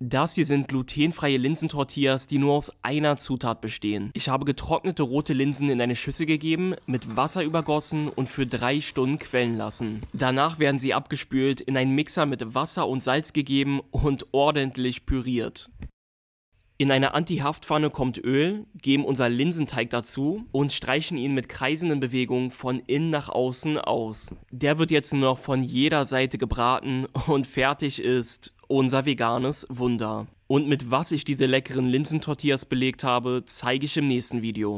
Das hier sind glutenfreie Linsentortillas, die nur aus einer Zutat bestehen. Ich habe getrocknete rote Linsen in eine Schüssel gegeben, mit Wasser übergossen und für drei Stunden quellen lassen. Danach werden sie abgespült, in einen Mixer mit Wasser und Salz gegeben und ordentlich püriert. In einer Anti-Haftpfanne kommt Öl, geben unser Linsenteig dazu und streichen ihn mit kreisenden Bewegungen von innen nach außen aus. Der wird jetzt nur noch von jeder Seite gebraten und fertig ist unser veganes Wunder. Und mit was ich diese leckeren Linsentortillas belegt habe, zeige ich im nächsten Video.